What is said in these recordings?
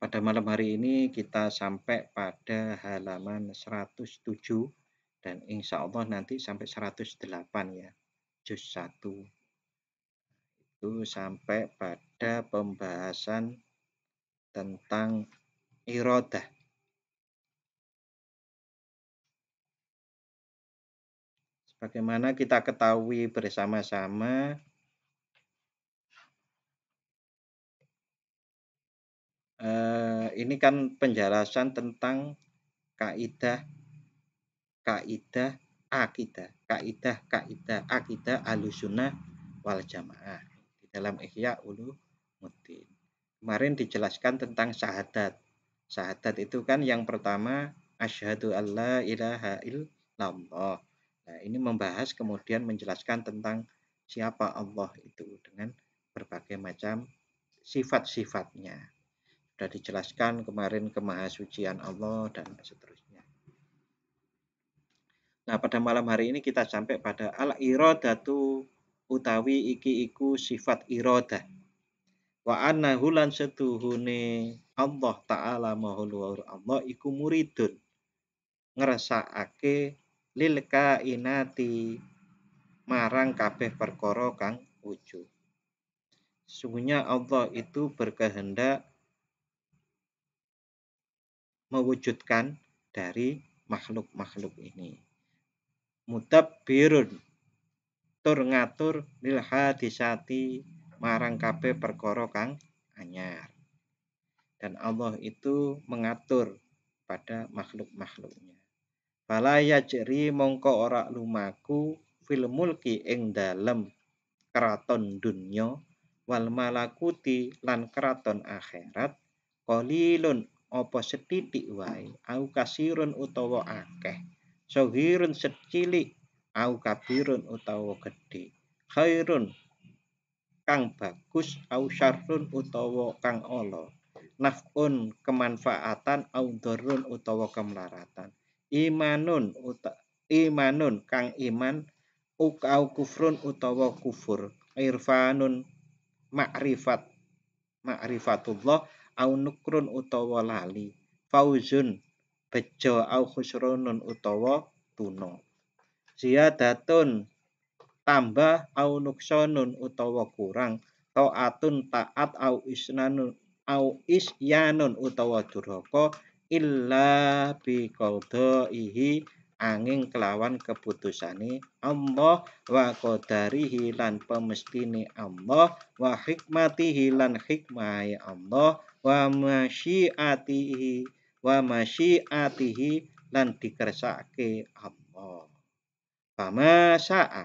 Pada malam hari ini kita sampai pada halaman 107 dan insya Allah nanti sampai 108 ya, juz 1. Itu sampai pada pembahasan tentang irodah. Bagaimana kita ketahui bersama-sama eh, ini kan penjelasan tentang kaidah kaidah akidah kaidah kaidah akidah alusunah wal jamaah di dalam ihya mutin. kemarin dijelaskan tentang syahadat syahadat itu kan yang pertama asyhadu alla ilaha illallah nah ini membahas kemudian menjelaskan tentang siapa Allah itu dengan berbagai macam sifat-sifatnya sudah dijelaskan kemarin kemahasucian Allah dan seterusnya. Nah, pada malam hari ini kita sampai pada al-iradatu utawi iki iku sifat iroda. Wa anna hulan setuhune Allah taala maha Allah iku muridun ake lilka inati marang kabeh perkara kang wujud. Sungguhnya Allah itu berkehendak mewujudkan dari makhluk-makhluk ini. Mudabbirun tur ngatur lil hadisati marang kabeh perkara kang anyar. Dan Allah itu mengatur pada makhluk-makhluknya. Fala yajri mongko ora lumaku fil mulki ing dalem keraton dunya wal malakuti lan keraton akhirat qalilun apa setitik wae au kasirun utawa akeh sohirun secilik au kabirun utawa gede. khairun kang bagus au syarrun utawa kang ala naf'un kemanfaatan au dorun utawa kemlaratan imanun uta, imanun kang iman au kufrun utawa kufur irfanun ma'rifat ma'rifatullah au nukrun utawa lali fauzun bejo au khusrunun utawa tuna ziyadatun tambah au nuksonun utawa kurang taatun taat au isnanun au isyanun utawa durhaka illa bi ihi angin kelawan keputusani Allah wa qadarihi hilan pemestini Allah wa hikmati hilan hikmai Allah wa masyiatihi wa masyiatihi lan dikersake Allah. Fama sa'a.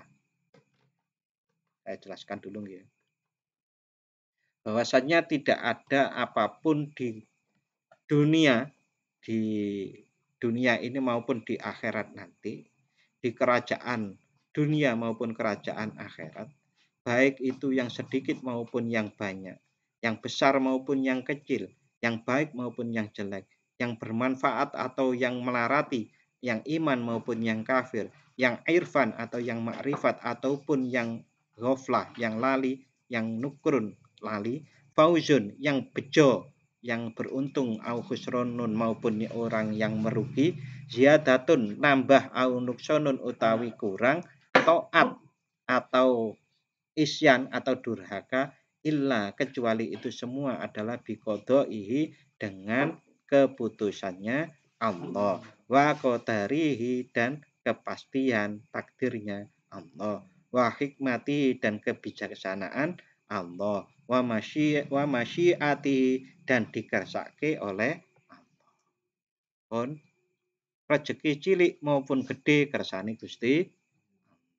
Saya jelaskan dulu ya. Bahwasannya tidak ada apapun di dunia di dunia ini maupun di akhirat nanti, di kerajaan dunia maupun kerajaan akhirat, baik itu yang sedikit maupun yang banyak, yang besar maupun yang kecil, yang baik maupun yang jelek, yang bermanfaat atau yang melarati, yang iman maupun yang kafir, yang irfan atau yang makrifat ataupun yang roflah yang lali, yang nukrun, lali, fauzun, yang bejo, yang beruntung au khusronun maupun orang yang merugi ziyadatun nambah au nuksonun utawi kurang toat atau isyan atau durhaka illa kecuali itu semua adalah bikodoihi dengan keputusannya Allah wa kodarihi dan kepastian takdirnya Allah wa hikmati dan kebijaksanaan Allah wamashi masyi wa masyiati dan dikersake oleh Allah. Pun rezeki cilik maupun gede kersane Gusti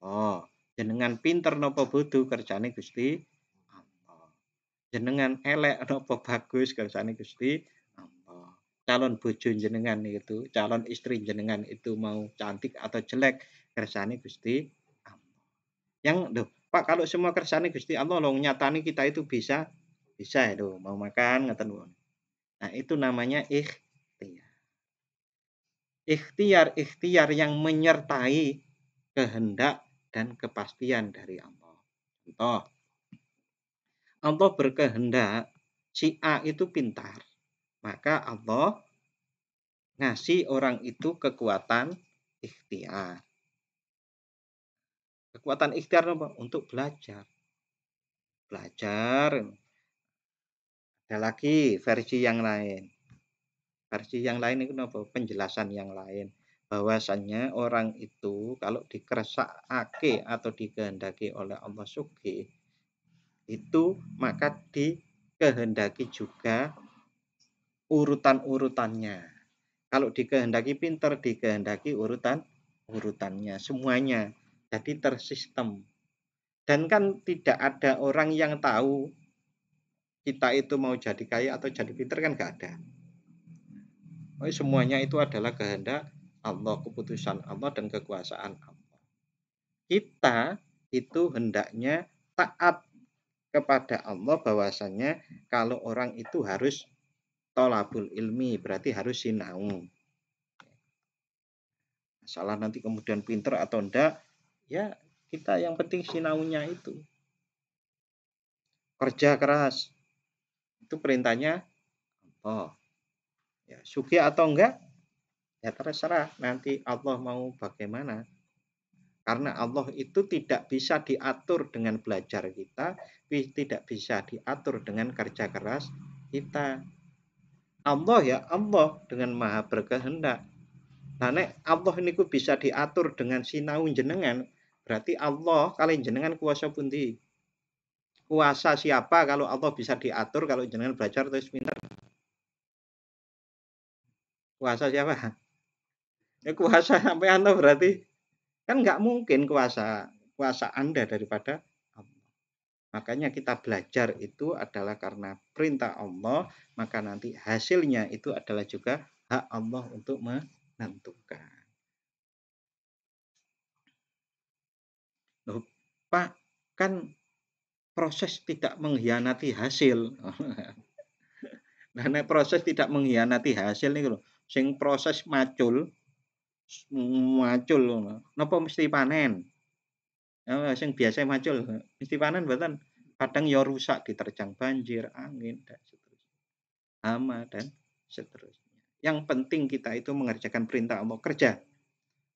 Allah. jenengan pinter nopo butuh kersane Gusti Allah. Jenengan elek nopo bagus kersane Gusti Allah. Calon bojo jenengan itu, calon istri jenengan itu mau cantik atau jelek kersane Gusti Allah. Yang loh, Pak kalau semua kersane Gusti Allah lo nyatani kita itu bisa bisa itu ya, mau makan ngeten Nah itu namanya ikhtiar. Ikhtiar ikhtiar yang menyertai kehendak dan kepastian dari Allah. Contoh Allah berkehendak si A itu pintar, maka Allah ngasih orang itu kekuatan ikhtiar kekuatan ikhtiar untuk belajar. Belajar. Ada lagi versi yang lain. Versi yang lain itu apa? Penjelasan yang lain bahwasannya orang itu kalau dikeresakake atau dikehendaki oleh Allah Suki itu maka dikehendaki juga urutan-urutannya kalau dikehendaki pinter dikehendaki urutan urutannya semuanya jadi tersistem. Dan kan tidak ada orang yang tahu kita itu mau jadi kaya atau jadi pinter kan nggak ada. Oh, Semuanya itu adalah kehendak Allah, keputusan Allah dan kekuasaan Allah. Kita itu hendaknya taat kepada Allah bahwasanya kalau orang itu harus tolabul ilmi berarti harus sinau. Salah nanti kemudian pinter atau enggak ya kita yang penting sinaunya itu kerja keras itu perintahnya Allah oh. ya suki atau enggak ya terserah nanti Allah mau bagaimana karena Allah itu tidak bisa diatur dengan belajar kita, tidak bisa diatur dengan kerja keras kita. Allah ya Allah dengan maha berkehendak. Nah, allah Allah ini bisa diatur dengan sinau jenengan, Berarti Allah kalian jenengan kuasa pundi? Kuasa siapa kalau Allah bisa diatur kalau jenengan belajar terus pinter? Kuasa siapa? Ya kuasa sampai anda berarti kan nggak mungkin kuasa kuasa anda daripada Allah. Makanya kita belajar itu adalah karena perintah Allah, maka nanti hasilnya itu adalah juga hak Allah untuk menentukan. Loh, Pak, kan proses tidak mengkhianati hasil. nah, proses tidak mengkhianati hasil nih loh. Sing proses macul macul napa mesti panen. Ya, sing biasa macul mesti panen bukan Kadang ya rusak diterjang banjir, angin dan seterusnya. Hama dan seterusnya. Yang penting kita itu mengerjakan perintah Allah kerja.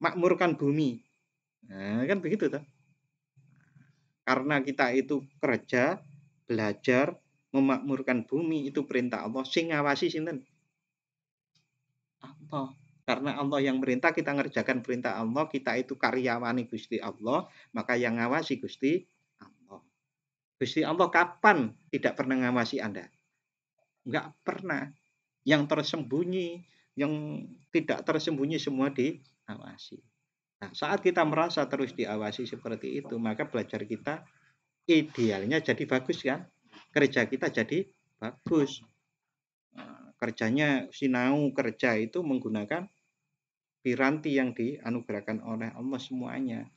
Makmurkan bumi. Nah, kan begitu tuh karena kita itu kerja, belajar, memakmurkan bumi itu perintah Allah. Sing ngawasi sinten? Allah. Karena Allah yang merintah kita ngerjakan perintah Allah, kita itu karyawani Gusti Allah, maka yang ngawasi Gusti Allah. Gusti Allah kapan tidak pernah ngawasi Anda? Enggak pernah. Yang tersembunyi, yang tidak tersembunyi semua diawasi. Nah, saat kita merasa terus diawasi seperti itu, maka belajar kita idealnya jadi bagus kan? Kerja kita jadi bagus. Nah, kerjanya sinau kerja itu menggunakan piranti yang dianugerahkan oleh Allah semuanya.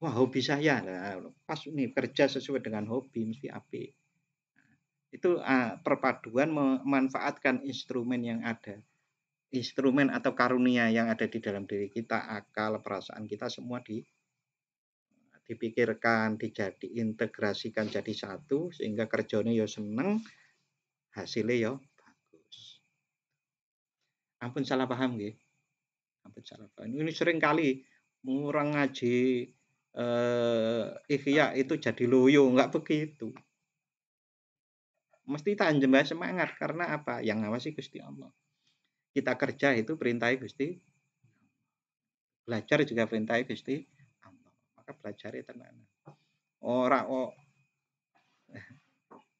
Wah hobi saya, nah, pas nih kerja sesuai dengan hobi mesti api nah, Itu ah, perpaduan memanfaatkan instrumen yang ada instrumen atau karunia yang ada di dalam diri kita, akal, perasaan kita semua di dipikirkan, dijadi integrasikan jadi satu sehingga kerjanya yo ya seneng, hasilnya yo ya bagus. Ampun salah paham gitu. Ampun salah paham. Ini sering kali orang ngaji eh ikhya itu jadi loyo, nggak begitu. Mesti tanjem semangat karena apa? Yang ngawasi Gusti Allah kita kerja itu perintah Gusti belajar juga perintah Gusti Allah maka itu mana ora oh,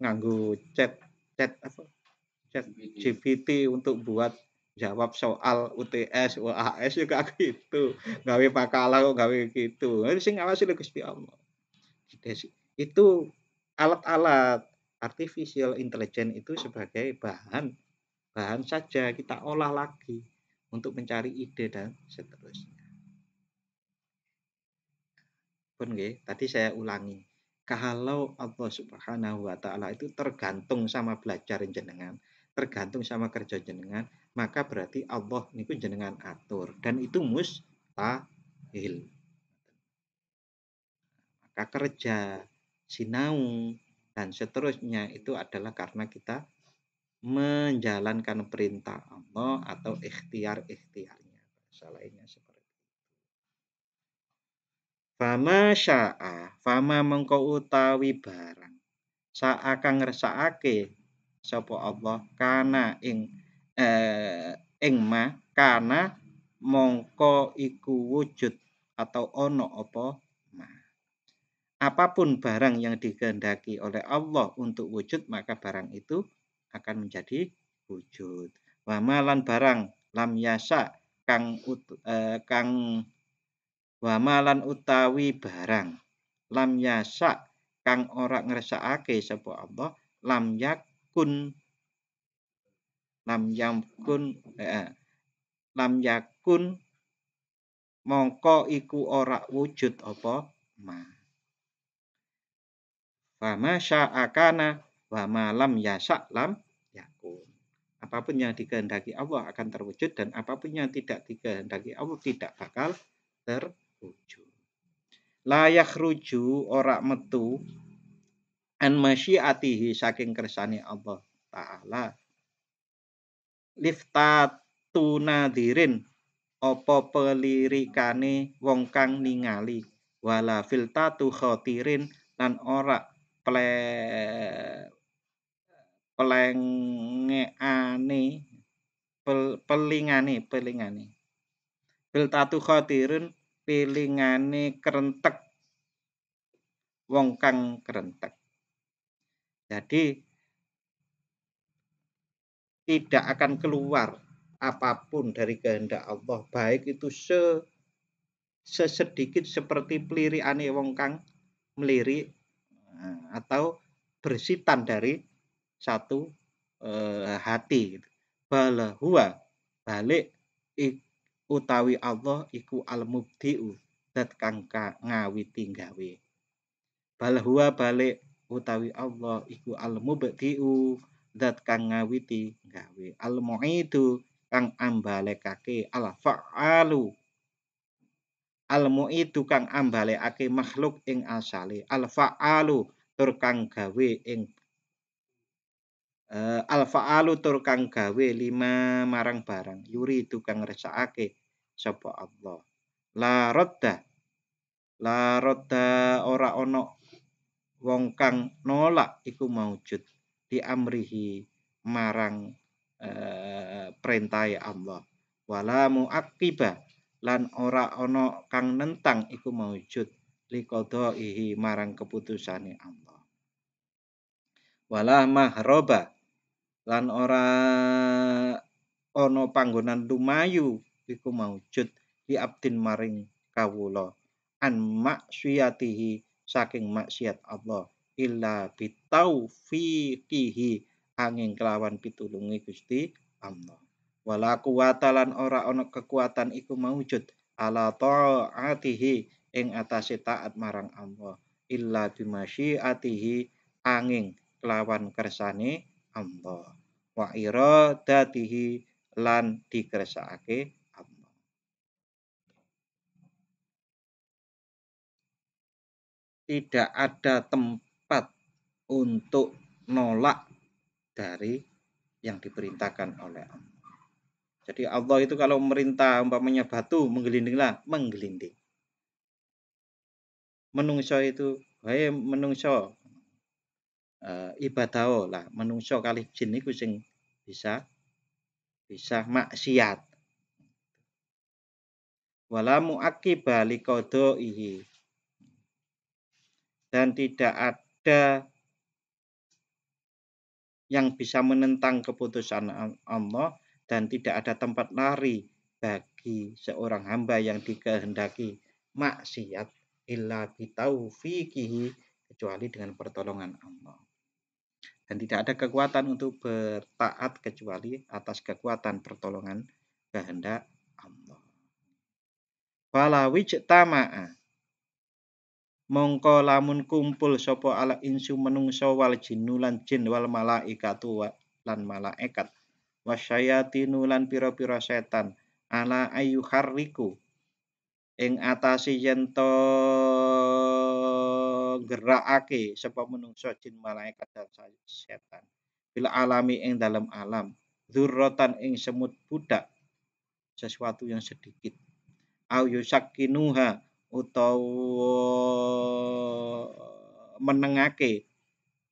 nganggu chat chat apa chat GPT untuk buat jawab soal UTS UAS juga gitu gawe pakalah kok gawe gitu sing ngawasi lho Gusti Allah itu alat-alat artificial intelligence itu sebagai bahan bahan saja kita olah lagi untuk mencari ide dan seterusnya. Pun okay, tadi saya ulangi, kalau Allah Subhanahu wa taala itu tergantung sama belajar jenengan, tergantung sama kerja jenengan, maka berarti Allah ini pun jenengan atur dan itu mustahil. Maka kerja, sinau dan seterusnya itu adalah karena kita menjalankan perintah Allah atau hmm. ikhtiar-ikhtiarnya. Bahasa lainnya seperti itu. Fama sya'a, fama mengkau utawi barang. Sa'a kang resaake, sapa Allah kana ing eh, ing ma kana mongko iku wujud atau ono apa ma. Apapun barang yang dikehendaki oleh Allah untuk wujud maka barang itu akan menjadi wujud. Wa malan barang lam yasa kang ut, eh, kang wa utawi barang lam yasa kang ora ngresakake sapa Allah lam yakun lam yakun eh, lam yakun mongko iku ora wujud apa ma. Fama sya'akana Wa malam yasak lam yakun. Apapun yang dikehendaki Allah akan terwujud dan apapun yang tidak dikehendaki Allah tidak bakal terwujud. Layak ruju ora metu an masyiatihi saking kersane Allah taala. Liftatu tunadirin opo pelirikane wong kang ningali wala filtatu khotirin lan ora ple pelengane pel, pelingane pelingane bil tatu khatirun pelingane kerentek wong kang kerentek jadi tidak akan keluar apapun dari kehendak Allah baik itu se sesedikit seperti peliri ane wong kang meliri eh, atau bersitan dari satu eh, hati gitu. Balahua balik ik, utawi Allah iku al-mubdi'u dat kangka ngawi tinggawe Balahua balik utawi Allah iku al-mubdi'u dat kang ngawi tinggawe Al-mu'idu kang ambale kake al-fa'alu almu itu kang ambale ake makhluk ing asale al fa'alu tur kang gawe ing uh, eh, alfa'alu tur kang gawe lima marang barang yuri itu kang resakake sapa Allah la rodda la rodda ora ono wong kang nolak iku maujud di amrihi marang uh, eh, perintah Allah walamu muakiba lan ora ono kang nentang iku maujud liqadaihi marang keputusane Allah wala mahroba lan ora ana panggonan lumayu iku maujud di abdin maring kawula an maksiatihi saking maksiat Allah illa bitaufiqihi angin kelawan pitulungi Gusti Allah wala quwata lan ora ana kekuatan iku maujud ala taatihi ing atase taat marang Allah illa bimasyiatihi angin kelawan kersane Allah wa iradatihi lan dikersakake Allah. Tidak ada tempat untuk nolak dari yang diperintahkan oleh Allah. Jadi Allah itu kalau merintah umpamanya batu menggelindinglah, menggelinding. Menungso itu, hei menungso, uh, eh, ibadah lah menungso kali jin niku sing bisa bisa maksiat wala kodo ihi dan tidak ada yang bisa menentang keputusan Allah dan tidak ada tempat lari bagi seorang hamba yang dikehendaki maksiat illa bitaufiqihi kecuali dengan pertolongan Allah dan tidak ada kekuatan untuk bertaat kecuali atas kekuatan pertolongan kehendak Allah. Fala wijtama'a mongko lamun kumpul sopo ala insu menungso wal jinnu jin wal malaikatu wa, lan malaikat wasyayatinu lan piro piro setan ala ayu hariku ing atasi jento nggerakake sapa menungso jin malaikat dan setan bila alami ing dalam alam zurotan ing semut budak sesuatu yang sedikit au yusakinuha utawa menengake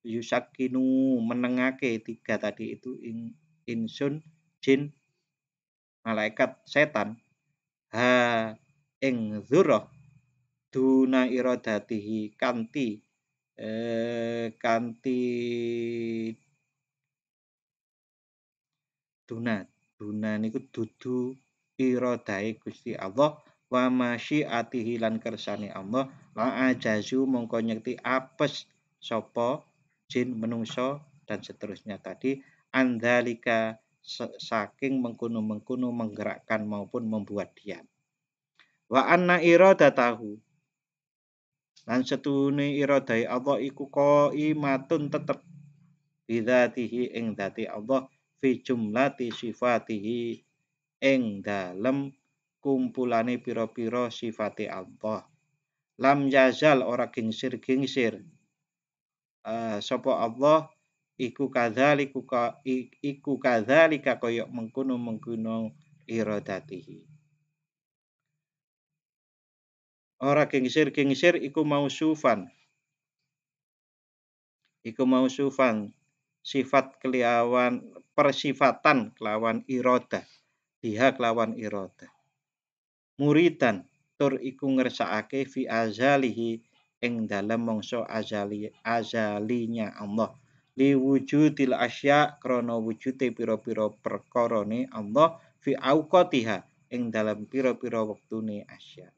yusakinu menengake tiga tadi itu in, insun jin malaikat setan ha ing dzurrah duna irodatihi kanti eh, kanti duna duna niku dudu irodai Gusti Allah wa masih lan kersani Allah la ajazu mongko nyekti apes sopo jin menungso dan seterusnya tadi andalika saking mengkuno-mengkuno menggerakkan maupun membuat diam wa anna iradatahu lan setune iradai Allah iku qaimatun tetep bidzatihi ing dati Allah fi jumlati sifatihi ing dalem kumpulane pira-pira sifati Allah lam yazal ora gingsir gingsir uh, sapa Allah iku kadzaliku ka, iku kadzalika kaya mengkono mengkono iradatihi ora kingsir kingsir iku sufan iku sufan, sifat kelawan persifatan kelawan iroda biha kelawan iroda muridan tur iku ngersaake fi azalihi ing dalam mongso azali azalinya Allah li wujudil asya krono wujude piro-piro perkorone Allah fi auqatiha ing dalam piro-piro waktune asya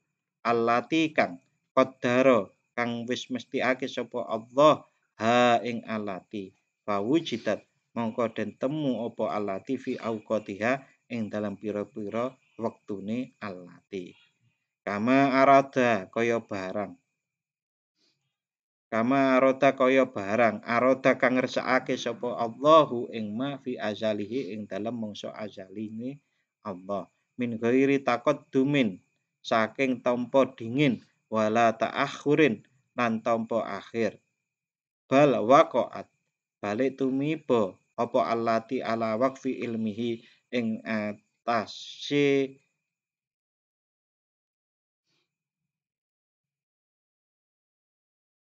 allati kang qaddara kang wis mestiake sapa Allah ha ing allati fawujidat mongko den temu apa allati fi auqatiha ing dalam pira-pira wektune allati kama arada kaya barang kama arota kaya barang arota kang ngersakake sapa Allahu ing ma fi azalihi ing dalam mongso azaline Allah min ghairi dumin saking tompo dingin wala ta'akhurin nan tompo akhir bal waqaat balik tumibo apa allati ala waqfi ilmihi ing atas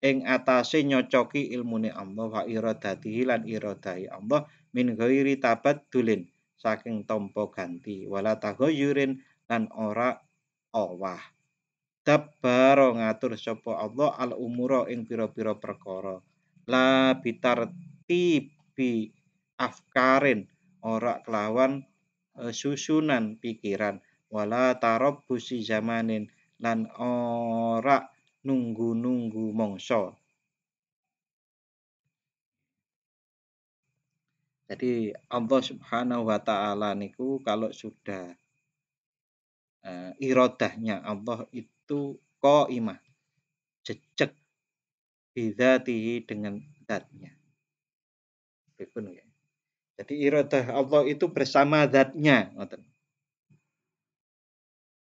ing atase nyocoki ilmune Allah wa iradati lan iradai Allah min ghairi tabaddulin saking tompo ganti wala tagoyurin lan ora Allah. Dabbaro ngatur sapa Allah al umura ing pira-pira perkara. La bitar tibi afkarin ora kelawan e, susunan pikiran wala tarob busi zamanin lan ora nunggu-nunggu mongso. Jadi Allah Subhanahu wa taala niku kalau sudah uh, eh, irodahnya Allah itu koimah jejak bidatihi dengan datnya ya. jadi irodah Allah itu bersama datnya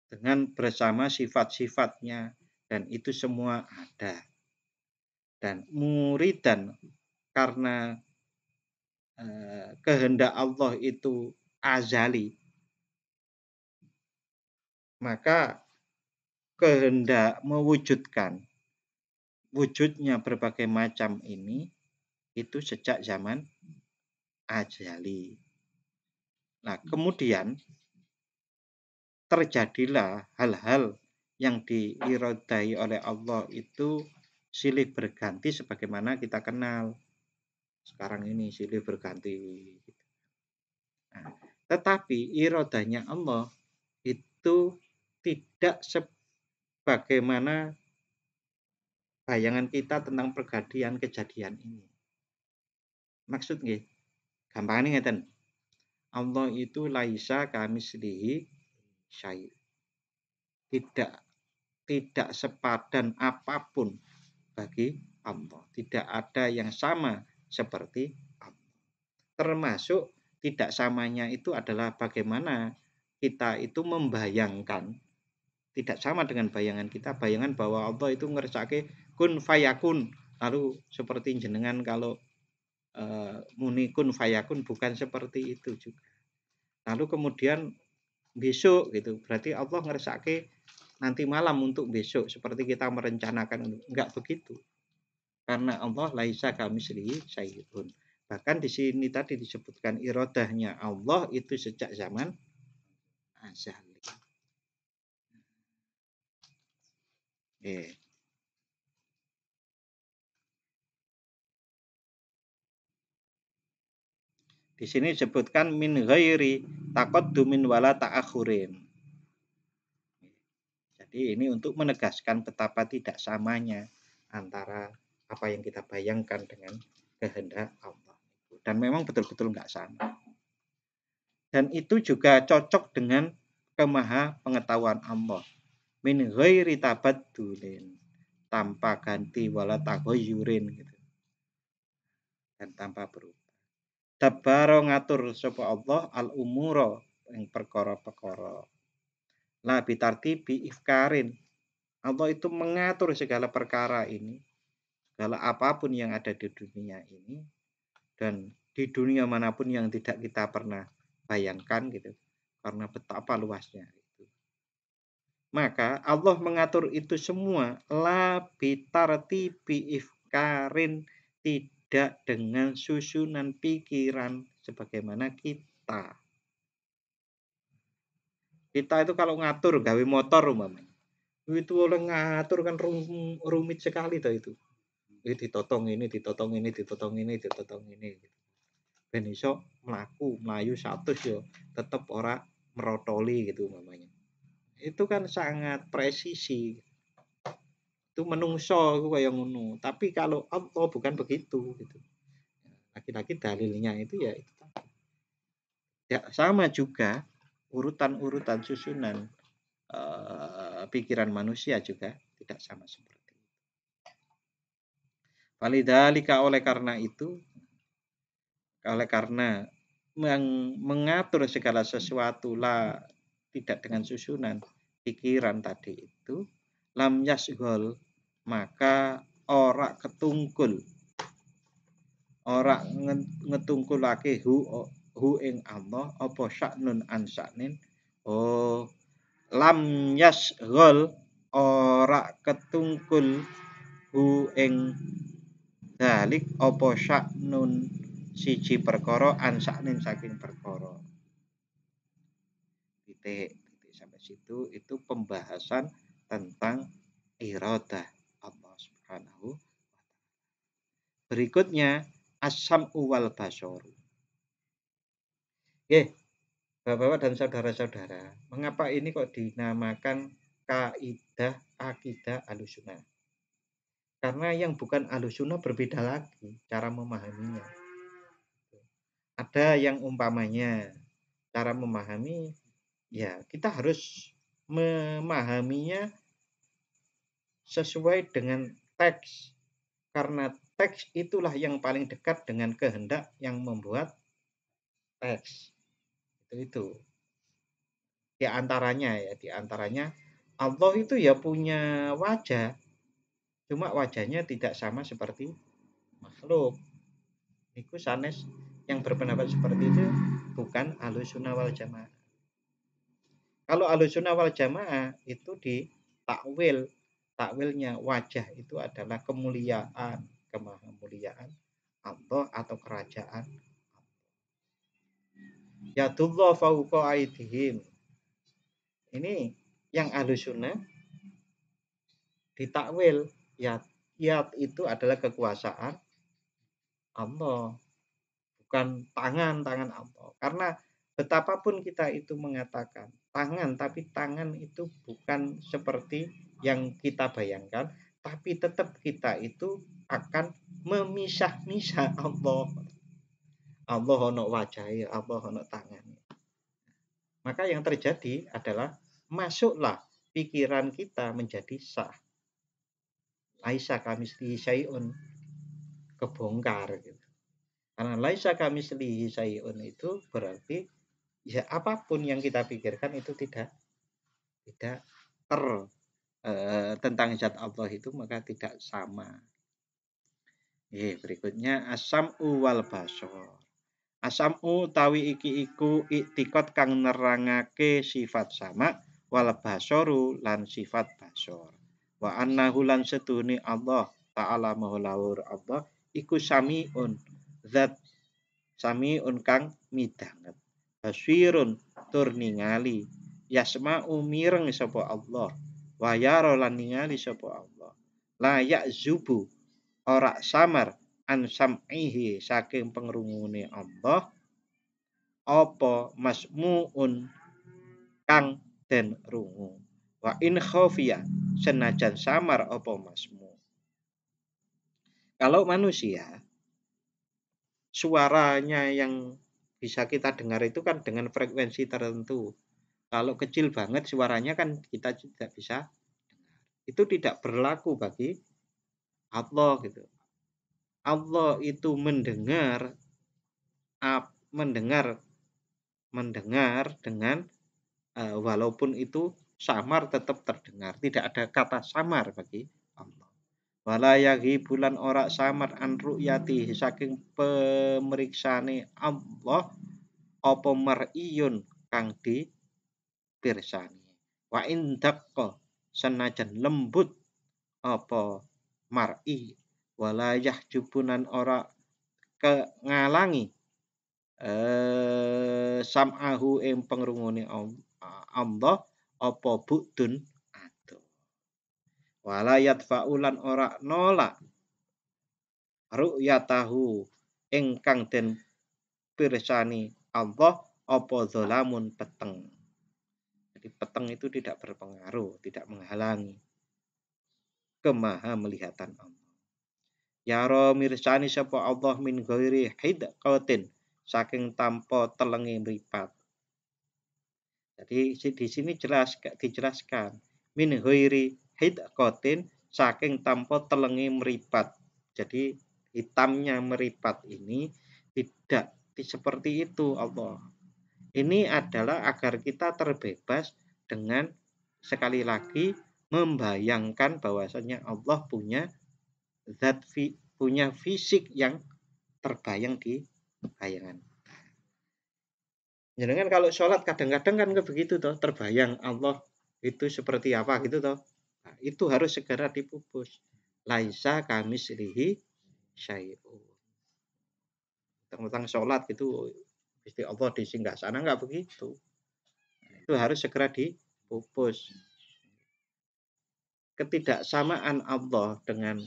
dengan bersama sifat-sifatnya dan itu semua ada dan murid dan karena eh, kehendak Allah itu azali maka kehendak mewujudkan wujudnya berbagai macam ini itu sejak zaman ajali. Nah, kemudian terjadilah hal-hal yang diirodai oleh Allah itu silih berganti sebagaimana kita kenal. Sekarang ini silih berganti. Nah, tetapi irodanya Allah itu tidak sebagaimana bayangan kita tentang pergadian kejadian ini. Maksud nggih, gampangane ngeten. Allah itu laisa kami sedihi syair Tidak tidak sepadan apapun bagi Allah. Tidak ada yang sama seperti Allah. Termasuk tidak samanya itu adalah bagaimana kita itu membayangkan tidak sama dengan bayangan kita bayangan bahwa Allah itu ngerjake kun fayakun lalu seperti jenengan kalau e, muni kun fayakun bukan seperti itu juga lalu kemudian besok gitu berarti Allah ngerjake nanti malam untuk besok seperti kita merencanakan enggak begitu karena Allah laisa kami sayyidun bahkan di sini tadi disebutkan irodahnya Allah itu sejak zaman azal Di sini disebutkan min ghairi takot dumin wala ta'akhurin. Jadi ini untuk menegaskan betapa tidak samanya antara apa yang kita bayangkan dengan kehendak Allah. Dan memang betul-betul nggak sama. Dan itu juga cocok dengan kemaha pengetahuan Allah min ghairi tabaddulin tanpa ganti wala taghayyurin gitu. Dan tanpa berubah. Tabaro ngatur sapa Allah al umuro yang perkara-perkara. La bitartibi ifkarin. Allah itu mengatur segala perkara ini, segala apapun yang ada di dunia ini dan di dunia manapun yang tidak kita pernah bayangkan gitu karena betapa luasnya maka Allah mengatur itu semua la bitarti biifkarin tidak dengan susunan pikiran sebagaimana kita. Kita itu kalau ngatur gawe motor umpamanya. Itu oleh ngatur kan rum, rumit sekali toh itu. Ini ditotong ini, ditotong ini, ditotong ini, ditotong ini. Dan Ben iso mlaku, mlayu satu yo, tetep ora merotoli gitu umpamanya itu kan sangat presisi itu menungso aku kayak ngono tapi kalau Allah oh, bukan begitu gitu laki-laki dalilnya itu ya ya sama juga urutan-urutan susunan uh, pikiran manusia juga tidak sama seperti itu validalika oleh karena itu oleh karena mengatur segala sesuatu lah tidak dengan susunan pikiran tadi itu lam yasgol maka ora ketungkul ora ngetungkul lagi hu hu ing Allah apa syaknun an nin oh lam yasgol ora ketungkul hu ing dalik apa syaknun siji perkara an nin saking perkara titik gitu titik ya. sampai situ itu pembahasan tentang irada Allah Subhanahu wa taala. Berikutnya asam uwal basoru. Oke, Bapak-bapak dan saudara-saudara, mengapa ini kok dinamakan kaidah akidah alusuna? Karena yang bukan alusuna berbeda lagi cara memahaminya. Ada yang umpamanya cara memahami ya kita harus memahaminya sesuai dengan teks karena teks itulah yang paling dekat dengan kehendak yang membuat teks itu itu di antaranya ya di antaranya Allah itu ya punya wajah cuma wajahnya tidak sama seperti makhluk itu sanes yang berpendapat seperti itu bukan alusunawal jamaah kalau alusunah wal jamaah itu di takwil, takwilnya wajah itu adalah kemuliaan, kemahamuliaan Allah atau kerajaan Ya Yatullah fauqa aidihim. Ini yang alusunah ditakwil ya yat itu adalah kekuasaan Allah bukan tangan tangan Allah karena betapapun kita itu mengatakan tangan, tapi tangan itu bukan seperti yang kita bayangkan, tapi tetap kita itu akan memisah-misah Allah. Allah ono wajah, Allah ono tangan. Maka yang terjadi adalah masuklah pikiran kita menjadi sah. Laisa kami syai'un kebongkar gitu. Karena laisa kami syai'un itu berarti ya apapun yang kita pikirkan itu tidak tidak ter e, tentang zat Allah itu maka tidak sama. Eh, berikutnya asam uwal wal basor. Asam-u tawi iki iku iktikot kang nerangake sifat sama wal basoru lan sifat basor. Wa annahu lan setuni Allah ta'ala mahulawur Allah iku sami'un zat sami'un kang midanget basirun tur ningali yasma'u mireng sapa Allah wa yara lan ningali sapa Allah layak zubu ora samar an sam'ihi saking pengrungune Allah apa masmuun kang den rungu wa in khafiyah senajan samar apa masmu kalau manusia suaranya yang bisa kita dengar itu kan dengan frekuensi tertentu. Kalau kecil banget suaranya kan kita tidak bisa dengar. Itu tidak berlaku bagi Allah gitu. Allah itu mendengar mendengar mendengar dengan uh, walaupun itu samar tetap terdengar. Tidak ada kata samar bagi wala yaghi bulan ora samar anru yati saking pemeriksane Allah opo mar'iyun kang di pirsani wa indaqqa senajan lembut opo mar'i wala yahjubunan ora ke ngalangi eh sam'ahu ing pengrungune Allah opo budun walayat faulan ora nolak ru'yatahu engkang den pirsani Allah apa zalamun peteng jadi peteng itu tidak berpengaruh tidak menghalangi kemaha melihatan Allah Yaro mirsani sapa Allah min ghairi qatin saking tanpa telengi meripat jadi di sini jelas dijelaskan min ghairi hit kotin saking tampo telengi meripat. Jadi hitamnya meripat ini tidak seperti itu Allah. Ini adalah agar kita terbebas dengan sekali lagi membayangkan bahwasanya Allah punya zat fi, punya fisik yang terbayang di bayangan. Jangan kalau sholat kadang-kadang kan begitu toh terbayang Allah itu seperti apa gitu toh itu harus segera dipupus. Laisa kami silihi syai'un. Tentang sholat itu istri Allah di singgah sana enggak begitu. Itu harus segera dipupus. Ketidaksamaan Allah dengan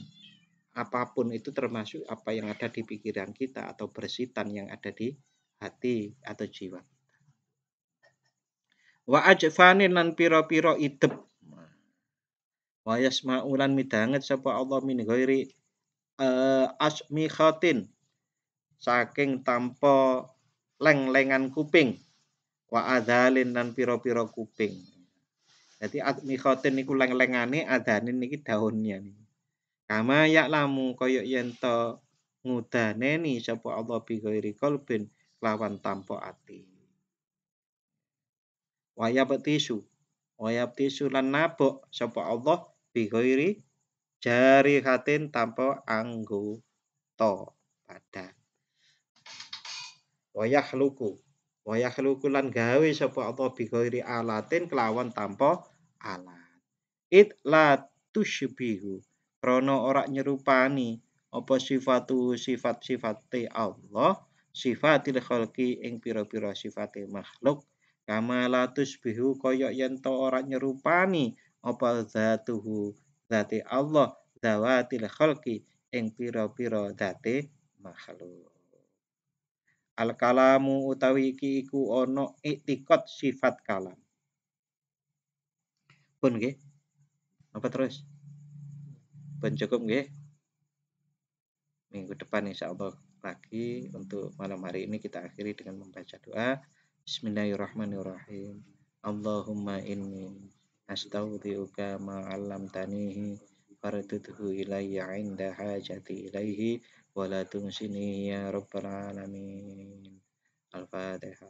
apapun itu termasuk apa yang ada di pikiran kita atau bersitan yang ada di hati atau jiwa Wa ajfanin nan piro-piro idep wa yasma'ulan midanget sapa Allah min ghairi uh, eh, khatin saking tanpa leng-lengan kuping wa adhalin dan piro piro kuping jadi asmi khatin niku leng-lengane adhanin niki daunnya nih kama ya lamu koyok yen to ngudaneni sapa Allah bi ghairi qalbin lawan tanpa ati waya betisu wa yabtisu nabok sapa Allah bi ghairi jari hatin tanpa anggota badan wa yakhluqu wa yakhluqu lan gawe sapa Allah bi ghairi alatin kelawan tanpa alat it la tusybihu rono ora nyerupani apa sifatu sifat sifat Allah sifatil khalqi ing pira-pira sifate makhluk kama latus bihu koyok yen to ora nyerupani apa zatuhu zati Allah zawatil khalqi ing pira-pira zate makhluk al kalamu utawi iki iku ana iktikot sifat kalam pun nggih apa terus pun cukup nggih minggu depan insyaallah lagi untuk malam hari ini kita akhiri dengan membaca doa Bismillahirrahmanirrahim. Allahumma inni astaudhi'uka ma 'allamtanihi fardudhu ilayya 'inda hajati ilaihi wa la ya rabbal alamin. Al-Fatihah.